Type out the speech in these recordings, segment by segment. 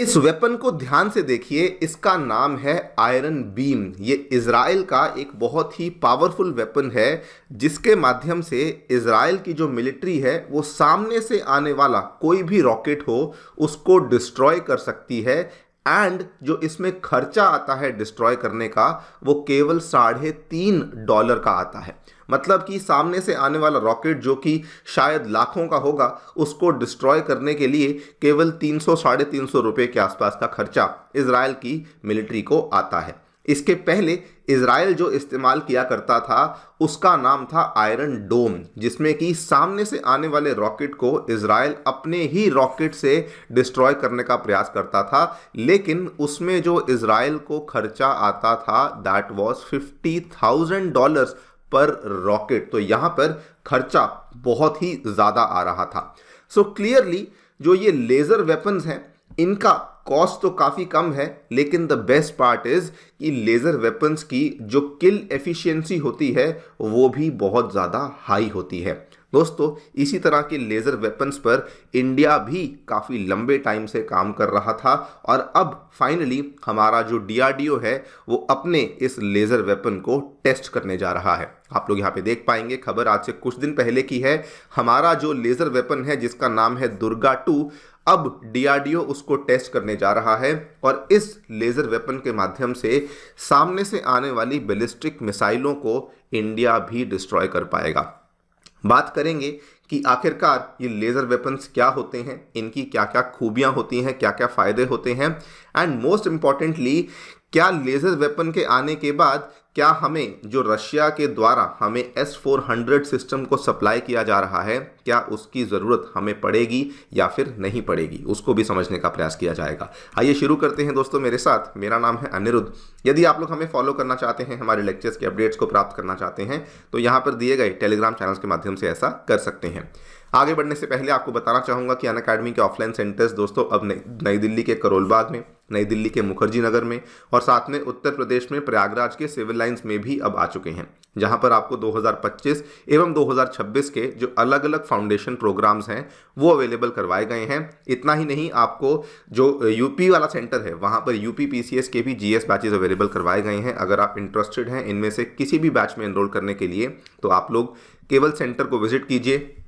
इस वेपन को ध्यान से देखिए इसका नाम है आयरन बीम ये इसराइल का एक बहुत ही पावरफुल वेपन है जिसके माध्यम से इसराइल की जो मिलिट्री है वो सामने से आने वाला कोई भी रॉकेट हो उसको डिस्ट्रॉय कर सकती है एंड जो इसमें खर्चा आता है डिस्ट्रॉय करने का वो केवल साढ़े तीन डॉलर का आता है मतलब कि सामने से आने वाला रॉकेट जो कि शायद लाखों का होगा उसको डिस्ट्रॉय करने के लिए केवल तीन सौ साढ़े तीन सौ रुपये के आसपास का खर्चा इसराइल की मिलिट्री को आता है इसके पहले इसराइल जो इस्तेमाल किया करता था उसका नाम था आयरन डोम जिसमें कि सामने से आने वाले रॉकेट को इसराइल अपने ही रॉकेट से डिस्ट्रॉय करने का प्रयास करता था लेकिन उसमें जो इसराइल को खर्चा आता था that was fifty thousand dollar पर रॉकेट तो यहाँ पर खर्चा बहुत ही ज़्यादा आ रहा था सो so क्लियरली जो ये लेज़र वेपन्स हैं इनका कॉस्ट तो काफ़ी कम है लेकिन द बेस्ट पार्ट इज़ कि लेज़र वेपन्स की जो किल एफिशिएंसी होती है वो भी बहुत ज़्यादा हाई होती है दोस्तों इसी तरह के लेज़र वेपन्स पर इंडिया भी काफ़ी लंबे टाइम से काम कर रहा था और अब फाइनली हमारा जो डीआरडीओ है वो अपने इस लेज़र वेपन को टेस्ट करने जा रहा है आप लोग यहाँ पे देख पाएंगे खबर आज से कुछ दिन पहले की है हमारा जो लेज़र वेपन है जिसका नाम है दुर्गा टू अब डीआरडीओ उसको टेस्ट करने जा रहा है और इस लेज़र वेपन के माध्यम से सामने से आने वाली बैलिस्टिक मिसाइलों को इंडिया भी डिस्ट्रॉय कर पाएगा बात करेंगे कि आखिरकार ये लेज़र वेपन्स क्या होते हैं इनकी क्या क्या खूबियां होती हैं क्या क्या फ़ायदे होते हैं एंड मोस्ट इंपॉर्टेंटली क्या लेज़र वेपन के आने के बाद क्या हमें जो रशिया के द्वारा हमें एस फोर हंड्रेड सिस्टम को सप्लाई किया जा रहा है क्या उसकी ज़रूरत हमें पड़ेगी या फिर नहीं पड़ेगी उसको भी समझने का प्रयास किया जाएगा आइए शुरू करते हैं दोस्तों मेरे साथ मेरा नाम है अनिरुद्ध यदि आप लोग हमें फॉलो करना चाहते हैं हमारे लेक्चर्स के अपडेट्स को प्राप्त करना चाहते हैं तो यहाँ पर दिए गए टेलीग्राम चैनल्स के माध्यम से ऐसा कर सकते हैं आगे बढ़ने से पहले आपको बताना चाहूँगा कि अन अकेडमी के ऑफलाइन सेंटर्स दोस्तों अब नई दिल्ली के करोलबाग में नई दिल्ली के मुखर्जी नगर में और साथ में उत्तर प्रदेश में प्रयागराज के सिविल लाइंस में भी अब आ चुके हैं जहां पर आपको 2025 एवं 2026 के जो अलग अलग फाउंडेशन प्रोग्राम्स हैं वो अवेलेबल करवाए गए हैं इतना ही नहीं आपको जो यूपी वाला सेंटर है वहां पर यूपी पीसीएस के भी जीएस बैचेज अवेलेबल करवाए गए हैं अगर आप इंटरेस्टेड हैं इनमें से किसी भी बैच में एनरोल करने के लिए तो आप लोग केवल सेंटर को विजिट कीजिए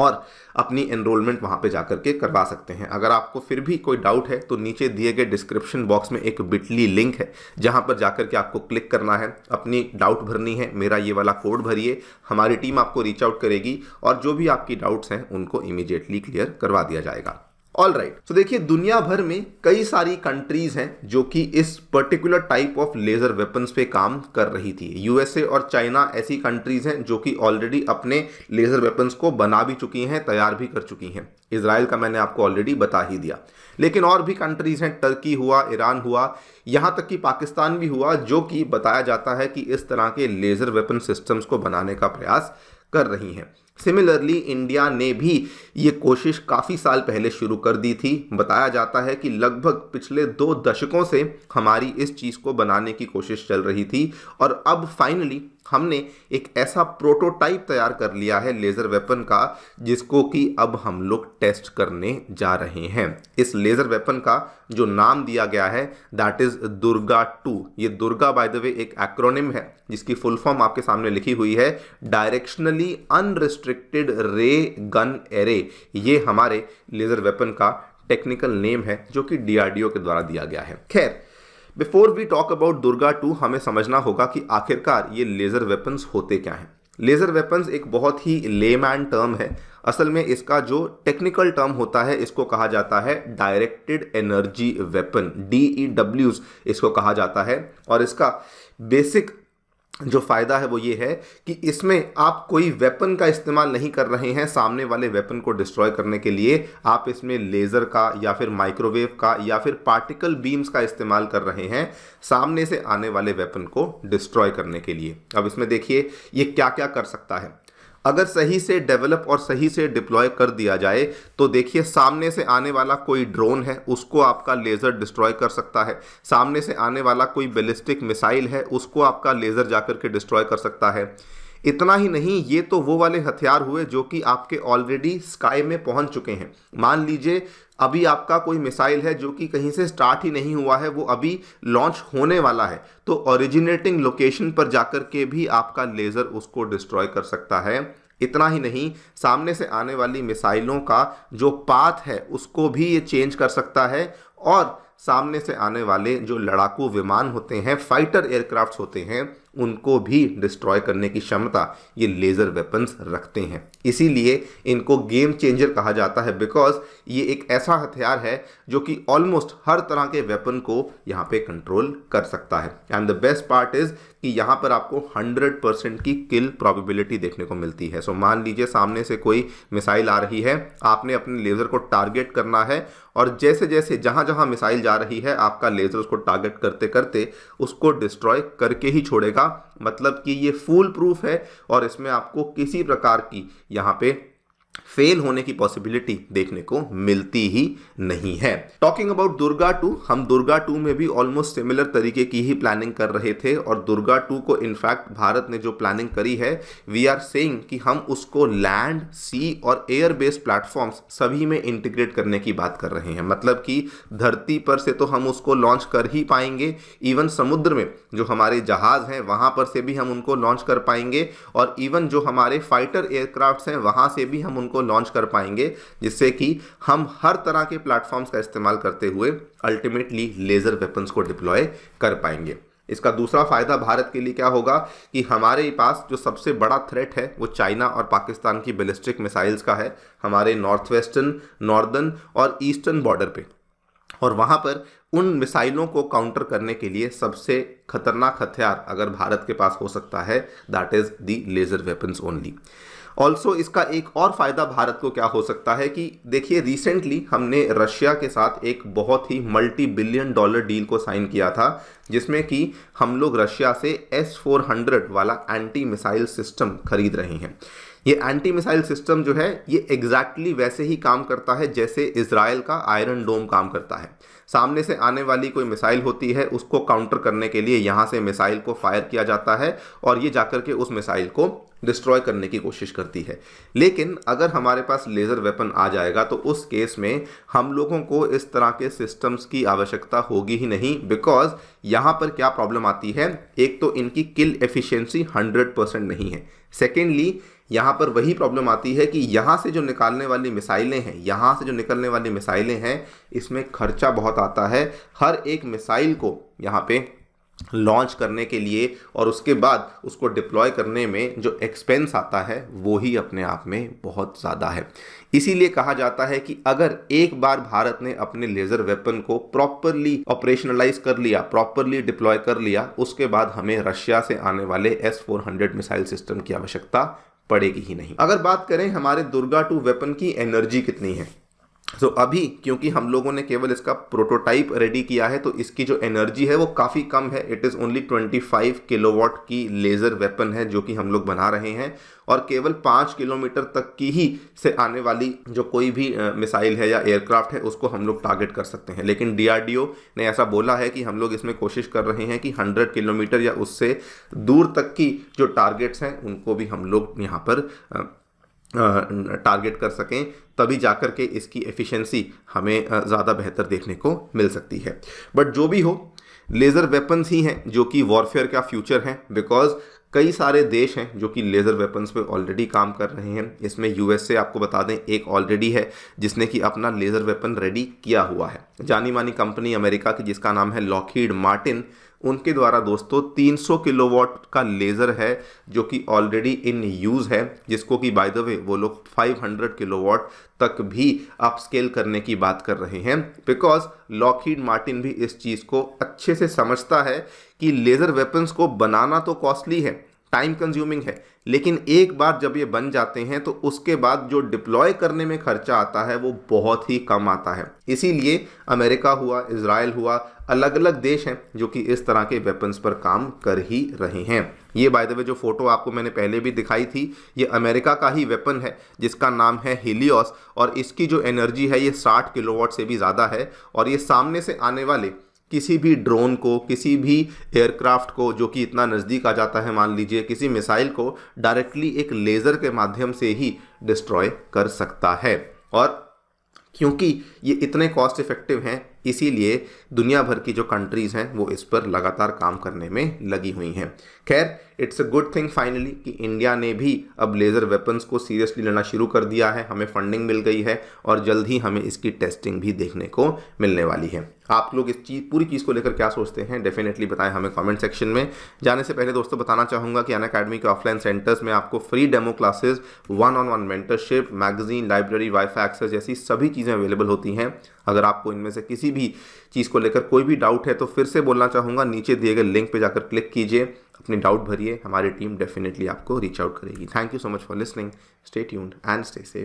और अपनी एनरोलमेंट वहाँ पे जाकर के करवा सकते हैं अगर आपको फिर भी कोई डाउट है तो नीचे दिए गए डिस्क्रिप्शन बॉक्स में एक बिटली लिंक है जहाँ पर जाकर के आपको क्लिक करना है अपनी डाउट भरनी है मेरा ये वाला कोड भरिए हमारी टीम आपको रीच आउट करेगी और जो भी आपकी डाउट्स हैं उनको इमिजिएटली क्लियर करवा दिया जाएगा ऑल राइट तो देखिए दुनिया भर में कई सारी कंट्रीज हैं जो कि इस particular type of laser weapons पे काम कर रही थी यूएसए और चाइना ऐसी कंट्रीज हैं जो कि ऑलरेडी अपने लेजर वेपन्स को बना भी चुकी हैं तैयार भी कर चुकी हैं इसराइल का मैंने आपको ऑलरेडी बता ही दिया लेकिन और भी कंट्रीज हैं टर्की हुआ ईरान हुआ यहाँ तक कि पाकिस्तान भी हुआ जो कि बताया जाता है कि इस तरह के लेजर वेपन सिस्टम्स को बनाने का प्रयास कर रही हैं सिमिलरली इंडिया ने भी ये कोशिश काफ़ी साल पहले शुरू कर दी थी बताया जाता है कि लगभग पिछले दो दशकों से हमारी इस चीज़ को बनाने की कोशिश चल रही थी और अब फाइनली हमने एक ऐसा प्रोटोटाइप तैयार कर लिया है लेज़र वेपन का जिसको कि अब हम लोग टेस्ट करने जा रहे हैं इस लेज़र वेपन का जो नाम दिया गया है दैट इज़ दुर्गा टू ये दुर्गा बाय द वे एक एक्रोनिम है जिसकी फुल फॉर्म आपके सामने लिखी हुई है directionally unrestricted ray gun array ये हमारे लेज़र वेपन का टेक्निकल नेम है जो कि डीआरडीओ के द्वारा दिया गया है खैर before we talk about Durga two हमें समझना होगा कि आखिरकार ये लेज़र वेपन्स होते क्या हैं लेज़र वेपन्स एक बहुत ही लेमैन टर्म है असल में इसका जो टेक्निकल टर्म होता है इसको कहा जाता है directed energy weapon D E डब्ल्यूज इसको कहा जाता है और इसका बेसिक जो फ़ायदा है वो ये है कि इसमें आप कोई वेपन का इस्तेमाल नहीं कर रहे हैं सामने वाले वेपन को डिस्ट्रॉय करने के लिए आप इसमें लेज़र का या फिर माइक्रोवेव का या फिर पार्टिकल बीम्स का इस्तेमाल कर रहे हैं सामने से आने वाले वेपन को डिस्ट्रॉय करने के लिए अब इसमें देखिए ये क्या क्या कर सकता है अगर सही से डेवलप और सही से डिप्लॉय कर दिया जाए तो देखिए सामने से आने वाला कोई ड्रोन है उसको आपका लेज़र डिस्ट्रॉय कर सकता है सामने से आने वाला कोई बेलिस्टिक मिसाइल है उसको आपका लेज़र जाकर के डिस्ट्रॉय कर सकता है इतना ही नहीं ये तो वो वाले हथियार हुए जो कि आपके ऑलरेडी स्काई में पहुंच चुके हैं मान लीजिए अभी आपका कोई मिसाइल है जो कि कहीं से स्टार्ट ही नहीं हुआ है वो अभी लॉन्च होने वाला है तो ओरिजिनेटिंग लोकेशन पर जाकर के भी आपका लेज़र उसको डिस्ट्रॉय कर सकता है इतना ही नहीं सामने से आने वाली मिसाइलों का जो पाथ है उसको भी ये चेंज कर सकता है और सामने से आने वाले जो लड़ाकू विमान होते हैं फाइटर एयरक्राफ्ट होते हैं उनको भी डिस्ट्रॉय करने की क्षमता ये लेज़र वेपन्स रखते हैं इसीलिए इनको गेम चेंजर कहा जाता है बिकॉज ये एक ऐसा हथियार है जो कि ऑलमोस्ट हर तरह के वेपन को यहाँ पे कंट्रोल कर सकता है and the best part is कि यहाँ पर आपको 100 परसेंट की किल प्रोबेबिलिटी देखने को मिलती है सो so, मान लीजिए सामने से कोई मिसाइल आ रही है आपने अपने लेज़र को टारगेट करना है और जैसे जैसे जहाँ जहाँ मिसाइल जा रही है आपका लेज़र उसको टारगेट करते करते उसको डिस्ट्रॉय करके ही छोड़ेगा का मतलब कि ये फूल प्रूफ है और इसमें आपको किसी प्रकार की यहाँ पे फेल होने की पॉसिबिलिटी देखने को मिलती ही नहीं है टॉकिंग अबाउट दुर्गा टू हम दुर्गा टू में भी ऑलमोस्ट सिमिलर तरीके की ही प्लानिंग कर रहे थे और दुर्गा टू को इनफैक्ट भारत ने जो प्लानिंग करी है वी आर सेइंग कि हम उसको लैंड सी और एयर बेस्ड प्लेटफॉर्म्स सभी में इंटीग्रेट करने की बात कर रहे हैं मतलब कि धरती पर से तो हम उसको लॉन्च कर ही पाएंगे इवन समुद्र में जो हमारे जहाज़ हैं वहां पर से भी हम उनको लॉन्च कर पाएंगे और इवन जो हमारे फाइटर एयरक्राफ्ट हैं वहां से भी हम उनको लॉन्च कर पाएंगे जिससे कि हम हर तरह के प्लेटफॉर्म्स का इस्तेमाल करते हुए अल्टीमेटली लेज़र वेपन्स को डिप्लॉय कर पाएंगे इसका दूसरा फ़ायदा भारत के लिए क्या होगा कि हमारे पास जो सबसे बड़ा थ्रेट है वो चाइना और पाकिस्तान की बेलिस्टिक मिसाइल्स का है हमारे नॉर्थ वेस्टर्न नॉर्दर्न और ईस्टर्न बॉर्डर पे और वहाँ पर उन मिसाइलों को काउंटर करने के लिए सबसे खतरनाक हथियार अगर भारत के पास हो सकता है that is the laser weapons only also इसका एक और फ़ायदा भारत को क्या हो सकता है कि देखिए रिसेंटली हमने रशिया के साथ एक बहुत ही मल्टी बिलियन डॉलर डील को साइन किया था जिसमें कि हम लोग रशिया से एस फोर हंड्रेड वाला एंटी मिसाइल सिस्टम खरीद रहे हैं ये एंटी मिसाइल सिस्टम जो है ये एग्जैक्टली exactly वैसे ही काम करता है जैसे इसराइल का आयरन डोम काम करता है सामने से आने वाली कोई मिसाइल होती है उसको काउंटर करने के लिए यहाँ से मिसाइल को फायर किया जाता है और ये जाकर के उस मिसाइल को डिस्ट्रॉय करने की कोशिश करती है लेकिन अगर हमारे पास लेज़र वेपन आ जाएगा तो उस केस में हम लोगों को इस तरह के सिस्टम्स की आवश्यकता होगी ही नहीं बिकॉज यहाँ पर क्या प्रॉब्लम आती है एक तो इनकी किल एफिशिएंसी 100 परसेंट नहीं है सेकेंडली यहाँ पर वही प्रॉब्लम आती है कि यहाँ से जो निकालने वाली मिसाइलें हैं यहाँ से जो निकलने वाली मिसाइलें हैं इसमें खर्चा बहुत आता है हर एक मिसाइल को यहाँ पे लॉन्च करने के लिए और उसके बाद उसको डिप्लॉय करने में जो एक्सपेंस आता है वो ही अपने आप में बहुत ज़्यादा है इसीलिए कहा जाता है कि अगर एक बार भारत ने अपने लेज़र वेपन को प्रॉपरली ऑपरेशनलाइज कर लिया प्रॉपरली डिप्लॉय कर लिया उसके बाद हमें रशिया से आने वाले S four hundred missile system की आवश्यकता पड़ेगी ही नहीं अगर बात करें हमारे दुर्गा टू वेपन की एनर्जी कितनी है सो so, अभी क्योंकि हम लोगों ने केवल इसका प्रोटोटाइप रेडी किया है तो इसकी जो एनर्जी है वो काफ़ी कम है इट इज़ ओनली 25 किलोवाट की लेज़र वेपन है जो कि हम लोग बना रहे हैं और केवल पाँच किलोमीटर तक की ही से आने वाली जो कोई भी मिसाइल है या एयरक्राफ्ट है उसको हम लोग टारगेट कर सकते हैं लेकिन डी ने ऐसा बोला है कि हम लोग इसमें कोशिश कर रहे हैं कि हंड्रेड किलोमीटर या उससे दूर तक की जो टारगेट्स हैं उनको भी हम लोग यहाँ पर टारगेट कर सकें तभी जाकर के इसकी एफिशिएंसी हमें ज़्यादा बेहतर देखने को मिल सकती है बट जो भी हो लेज़र वेपन्स ही हैं जो कि वॉरफेयर का फ्यूचर है बिकॉज कई सारे देश हैं जो कि लेज़र वेपन्स पे ऑलरेडी काम कर रहे हैं इसमें यूएसए आपको बता दें एक ऑलरेडी है जिसने कि अपना लेज़र वेपन रेडी किया हुआ है जानी मानी कंपनी अमेरिका की जिसका नाम है लॉकहीड मार्टिन उनके द्वारा दोस्तों 300 किलोवाट का लेज़र है जो कि ऑलरेडी इन यूज़ है जिसको कि बाय द वे वो लोग 500 किलोवाट तक भी अपस्केल करने की बात कर रहे हैं बिकॉज लॉकहीड मार्टिन भी इस चीज़ को अच्छे से समझता है कि लेज़र वेपन्स को बनाना तो कॉस्टली है टाइम कंज्यूमिंग है लेकिन एक बार जब ये बन जाते हैं तो उसके बाद जो डिप्लॉय करने में खर्चा आता है वो बहुत ही कम आता है इसीलिए अमेरिका हुआ इसराइल हुआ अलग अलग देश हैं जो कि इस तरह के वेपन्स पर काम कर ही रहे हैं ये बाय द वे जो फ़ोटो आपको मैंने पहले भी दिखाई थी ये अमेरिका का ही वेपन है जिसका नाम है हिलियोस और इसकी जो एनर्जी है ये साठ किलोवाट से भी ज़्यादा है और ये सामने से आने वाले किसी भी ड्रोन को किसी भी एयरक्राफ्ट को जो कि इतना नज़दीक आ जाता है मान लीजिए किसी मिसाइल को डायरेक्टली एक लेज़र के माध्यम से ही डिस्ट्रॉय कर सकता है और क्योंकि ये इतने कॉस्ट इफ़ेक्टिव हैं इसीलिए दुनिया भर की जो कंट्रीज़ हैं वो इस पर लगातार काम करने में लगी हुई हैं खैर it's a good thing finally कि इंडिया ने भी अब लेज़र वेपन्स को सीरियसली लेना शुरू कर दिया है हमें फंडिंग मिल गई है और जल्द ही हमें इसकी टेस्टिंग भी देखने को मिलने वाली है आप लोग इस चीज़ पूरी चीज़ को लेकर क्या सोचते हैं डेफिनेटली बताएं हमें कमेंट सेक्शन में जाने से पहले दोस्तों बताना चाहूँगा कि अन अकेडमी के ऑफलाइन सेंटर्स में आपको free demo classes one on one mentorship magazine library wifi access जैसी सभी चीज़ें अवेलेबल होती हैं अगर आपको इनमें से किसी किसी भी चीज़ को लेकर कोई भी डाउट है तो फिर से बोलना चाहूँगा नीचे दिए गए लिंक पर जाकर क्लिक कीजिए अपनी डाउट भरिए हमारी टीम डेफिनेटली आपको रीच आउट करेगी thank you so much for listening stay tuned and stay safe